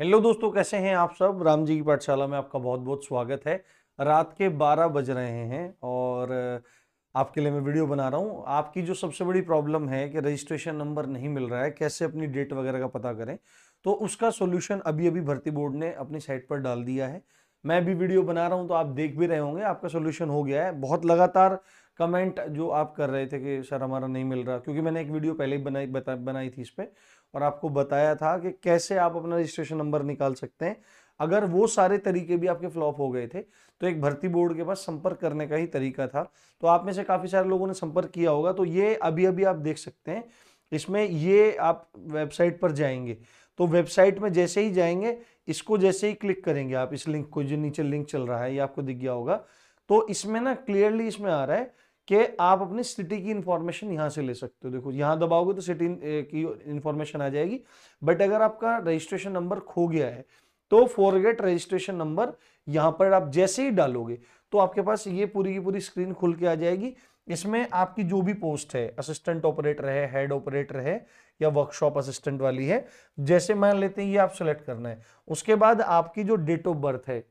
hello दोस्तों कैसे हैं आप सब राम जी की पाठशाला में आपका बहुत बहुत स्वागत है रात के 12 बज रहे हैं और आपके लिए मैं वीडियो बना रहा हूं आपकी जो सबसे बड़ी प्रॉब्लम है कि रजिस्ट्रेशन नंबर नहीं मिल रहा है कैसे अपनी डेट वगैरह का पता करें तो उसका सोल्यूशन अभी अभी भर्ती बोर्ड ने अपनी साइट पर डाल दिया है मैं भी वीडियो बना रहा हूँ तो आप देख भी रहे होंगे आपका सोल्यूशन हो गया है बहुत लगातार कमेंट जो आप कर रहे थे कि सर हमारा नहीं मिल रहा क्योंकि मैंने एक वीडियो पहले ही बनाई बता, बनाई थी इस पर और आपको बताया था कि कैसे आप अपना रजिस्ट्रेशन नंबर निकाल सकते हैं अगर वो सारे तरीके भी आपके फ्लॉप हो गए थे तो एक भर्ती बोर्ड के पास संपर्क करने का ही तरीका था तो आप में से काफ़ी सारे लोगों ने संपर्क किया होगा तो ये अभी अभी आप देख सकते हैं इसमें ये आप वेबसाइट पर जाएंगे तो वेबसाइट में जैसे ही जाएंगे इसको जैसे ही क्लिक करेंगे आप इस लिंक को जो नीचे लिंक चल रहा है ये आपको दिख गया होगा तो इसमें ना क्लियरली इसमें आ रहा है कि आप अपनी सिटी की इंफॉर्मेशन यहां से ले सकते हो देखो यहां दबाओगे तो सिटी की इंफॉर्मेशन आ जाएगी बट अगर आपका रजिस्ट्रेशन नंबर खो गया है तो फॉरगेट रजिस्ट्रेशन नंबर यहां पर आप जैसे ही डालोगे तो आपके पास ये पूरी की पूरी स्क्रीन खुल के आ जाएगी इसमें आपकी जो भी पोस्ट है असिस्टेंट ऑपरेटर है हेड ऑपरेटर है या वर्कशॉप असिस्टेंट वाली है जैसे मान लेते हैं ये आप सेलेक्ट करना है उसके बाद आपकी जो डेट ऑफ बर्थ है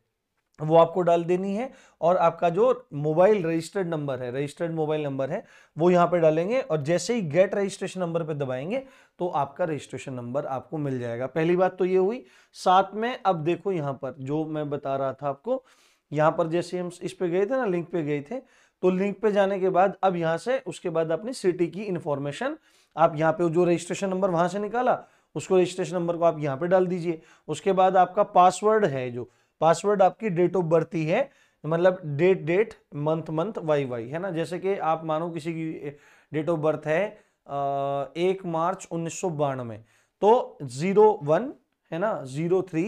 वो आपको डाल देनी है और आपका जो मोबाइल रजिस्टर्ड नंबर है रजिस्टर्ड मोबाइल नंबर है वो यहाँ पे डालेंगे और जैसे ही गेट रजिस्ट्रेशन नंबर पे दबाएंगे तो आपका रजिस्ट्रेशन नंबर आपको मिल जाएगा पहली बात तो ये हुई साथ में अब देखो यहाँ पर जो मैं बता रहा था आपको यहाँ पर जैसे हम इस पे गए थे ना लिंक पे गए थे तो लिंक पे जाने के बाद अब यहाँ से उसके बाद अपनी सिटी की इन्फॉर्मेशन आप यहाँ पे जो रजिस्ट्रेशन नंबर वहां से निकाला उसको रजिस्ट्रेशन नंबर को आप यहाँ पे डाल दीजिए उसके बाद आपका पासवर्ड है जो पासवर्ड आपकी डेट ऑफ बर्थ ही है मतलब date date month month Y Y है ना जैसे कि आप मानो किसी की डेट ऑफ बर्थ है एक मार्च उन्नीस तो जीरो वन है ना zero three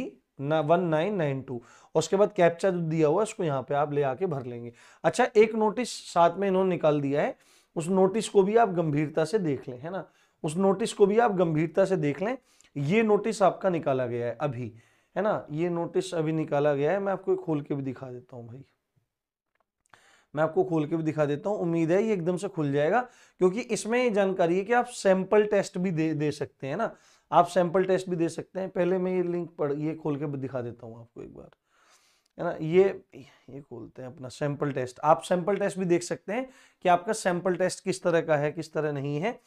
one nine nine two उसके बाद कैप्चा जो दिया हुआ है उसको यहाँ पे आप ले आके भर लेंगे अच्छा एक नोटिस साथ में इन्होंने निकाल दिया है उस नोटिस को भी आप गंभीरता से देख लें है ना उस नोटिस को भी आप गंभीरता से देख लें ये नोटिस आपका निकाला गया है अभी है ना ये नोटिस अभी निकाला गया है मैं आपको खोल के भी दिखा देता हूँ भाई मैं आपको खोल के भी दिखा देता हूँ उम्मीद है ये एकदम से खुल जाएगा क्योंकि इसमें ये जानकारी है कि आप सैंपल टेस्ट भी दे दे सकते हैं ना आप सैंपल टेस्ट भी दे सकते हैं पहले मैं ये लिंक पढ़ ये खोल के दिखा देता हूँ आपको एक बार है ना ये ये खोलते हैं अपना सैंपल टेस्ट आप सैंपल टेस्ट भी देख सकते हैं कि आपका सैंपल टेस्ट किस तरह का है किस तरह नहीं है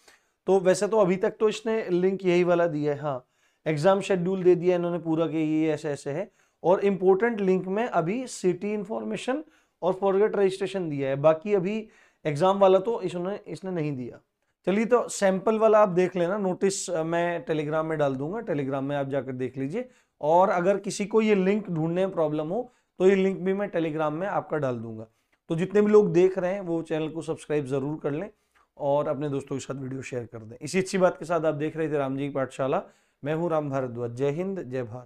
तो वैसे तो अभी तक तो इसने लिंक यही वाला दिया है हाँ एग्जाम शेड्यूल दे दिया इन्होंने पूरा कि ये ऐसे ऐसे है और इम्पोर्टेंट लिंक में अभी सिटी इन्फॉर्मेशन और फॉरगेट रजिस्ट्रेशन दिया है बाकी अभी एग्जाम वाला तो इसने इसने नहीं दिया चलिए तो सैंपल वाला आप देख लेना नोटिस मैं टेलीग्राम में डाल दूंगा टेलीग्राम में आप जाकर देख लीजिए और अगर किसी को ये लिंक ढूंढने में प्रॉब्लम हो तो ये लिंक भी मैं टेलीग्राम में आपका डाल दूंगा तो जितने भी लोग देख रहे हैं वो चैनल को सब्सक्राइब जरूर कर लें और अपने दोस्तों के साथ वीडियो शेयर कर दें इसी अच्छी बात के साथ आप देख रहे थे राम जी की पाठशाला मैं हूँ राम भारद्वाज जय हिंद जय भारत